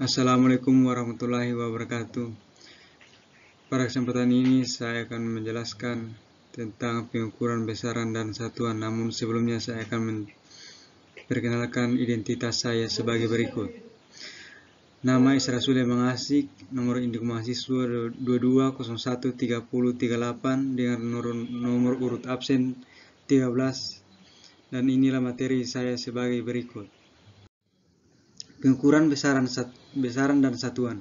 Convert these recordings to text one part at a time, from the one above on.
Assalamualaikum warahmatullahi wabarakatuh. Pada kesempatan ini saya akan menjelaskan tentang pengukuran besaran dan satuan. Namun sebelumnya saya akan memperkenalkan identitas saya sebagai berikut. Nama Isra Sule Mengasik, nomor induk mahasiswa 22013038 dengan nomor, nomor urut absen 13 dan inilah materi saya sebagai berikut. Pengukuran besaran, sat, besaran dan satuan.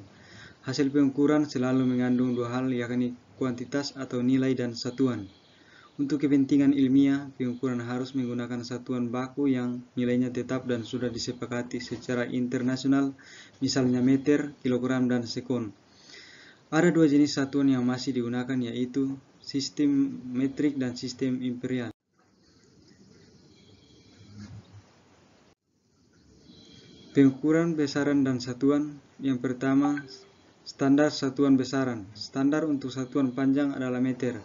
Hasil pengukuran selalu mengandung dua hal yakni kuantitas atau nilai dan satuan. Untuk kepentingan ilmiah, pengukuran harus menggunakan satuan baku yang nilainya tetap dan sudah disepakati secara internasional, misalnya meter, kilogram, dan sekon. Ada dua jenis satuan yang masih digunakan yaitu sistem metrik dan sistem imperial. Pengukuran besaran dan satuan yang pertama standar satuan besaran. Standar untuk satuan panjang adalah meter.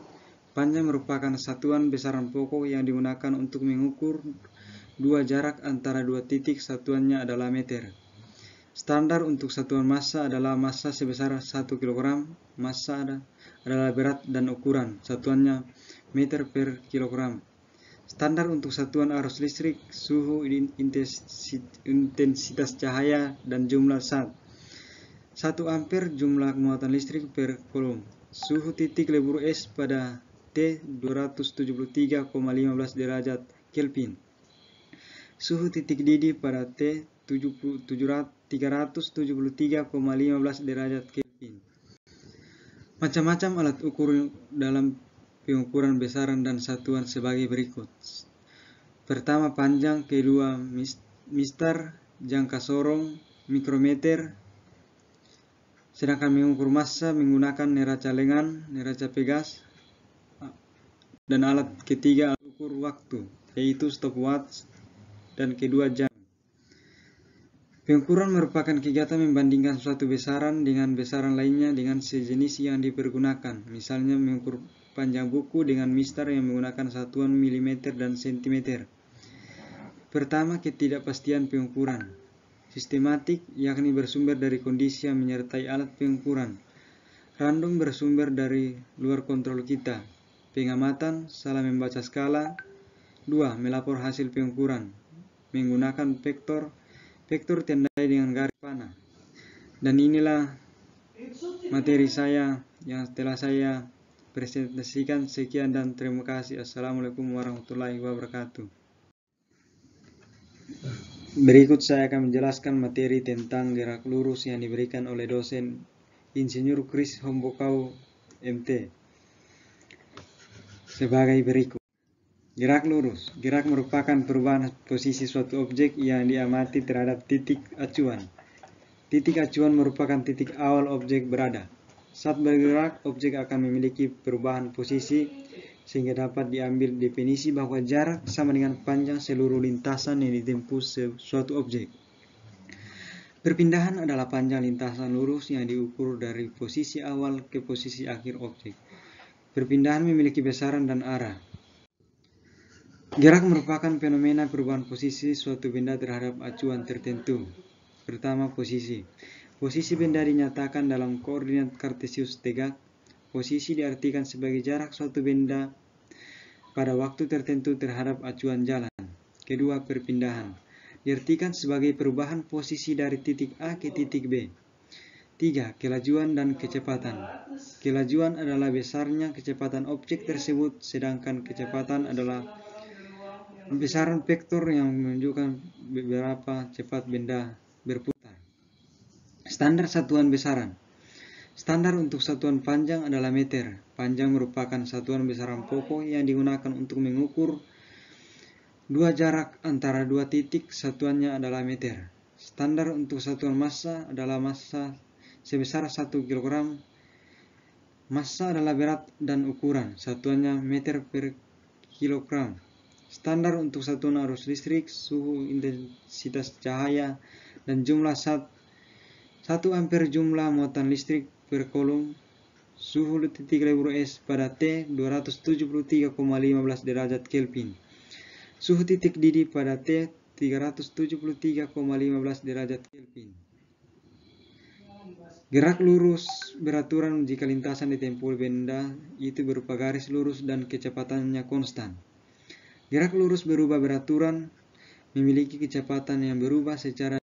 Panjang merupakan satuan besaran pokok yang digunakan untuk mengukur dua jarak antara dua titik satuannya adalah meter. Standar untuk satuan massa adalah massa sebesar 1 kg. Massa adalah berat dan ukuran satuannya meter per kilogram. Standar untuk satuan arus listrik, suhu, intensitas cahaya, dan jumlah saat 1 ampere jumlah muatan listrik per kolom. Suhu titik lebur es pada T 273,15 derajat Kelvin. Suhu titik didih pada T 373,15 derajat Kelvin. Macam-macam alat ukur dalam pengukuran besaran dan satuan sebagai berikut. Pertama panjang, kedua mistar, jangka sorong, mikrometer. Sedangkan mengukur massa menggunakan neraca lengan, neraca pegas, dan alat ketiga alat ukur waktu, yaitu stopwatch, dan kedua jam. Pengukuran merupakan kegiatan membandingkan suatu besaran dengan besaran lainnya dengan sejenis yang dipergunakan, misalnya mengukur panjang buku dengan mistar yang menggunakan satuan milimeter dan sentimeter. Pertama, ketidakpastian pengukuran. Sistematik, yakni bersumber dari kondisi yang menyertai alat pengukuran. Random bersumber dari luar kontrol kita. Pengamatan, salah membaca skala. Dua Melapor hasil pengukuran. Menggunakan vektor, vektor tandai dengan garis panah. Dan inilah materi saya yang telah saya presentasikan. Sekian dan terima kasih. Assalamualaikum warahmatullahi wabarakatuh. Berikut saya akan menjelaskan materi tentang gerak lurus yang diberikan oleh dosen Insinyur Chris Hombokau MT sebagai berikut. Gerak lurus. Gerak merupakan perubahan posisi suatu objek yang diamati terhadap titik acuan. Titik acuan merupakan titik awal objek berada. Saat bergerak, objek akan memiliki perubahan posisi sehingga dapat diambil definisi bahwa jarak sama dengan panjang seluruh lintasan yang ditempuh suatu objek. Perpindahan adalah panjang lintasan lurus yang diukur dari posisi awal ke posisi akhir objek. Perpindahan memiliki besaran dan arah. Gerak merupakan fenomena perubahan posisi suatu benda terhadap acuan tertentu. Pertama, posisi. Posisi benda dinyatakan dalam koordinat kartesius tegak. Posisi diartikan sebagai jarak suatu benda pada waktu tertentu terhadap acuan jalan. Kedua, perpindahan. Diartikan sebagai perubahan posisi dari titik A ke titik B. Tiga, kelajuan dan kecepatan. Kelajuan adalah besarnya kecepatan objek tersebut, sedangkan kecepatan adalah Besaran vektor yang menunjukkan beberapa cepat benda berputar. Standar satuan besaran. Standar untuk satuan panjang adalah meter. Panjang merupakan satuan besaran pokok yang digunakan untuk mengukur dua jarak antara dua titik satuannya adalah meter. Standar untuk satuan massa adalah massa sebesar 1 kg. Massa adalah berat dan ukuran, satuannya meter per kilogram. Standar untuk satuan arus listrik, suhu intensitas cahaya, dan jumlah sat 1 ampere jumlah muatan listrik per kolom suhu titik lebur es pada T 273,15 derajat Kelvin. Suhu titik didih pada T 373,15 derajat Kelvin. Gerak lurus beraturan jika lintasan ditempuh benda itu berupa garis lurus dan kecepatannya konstan. Gerak lurus berubah beraturan memiliki kecepatan yang berubah secara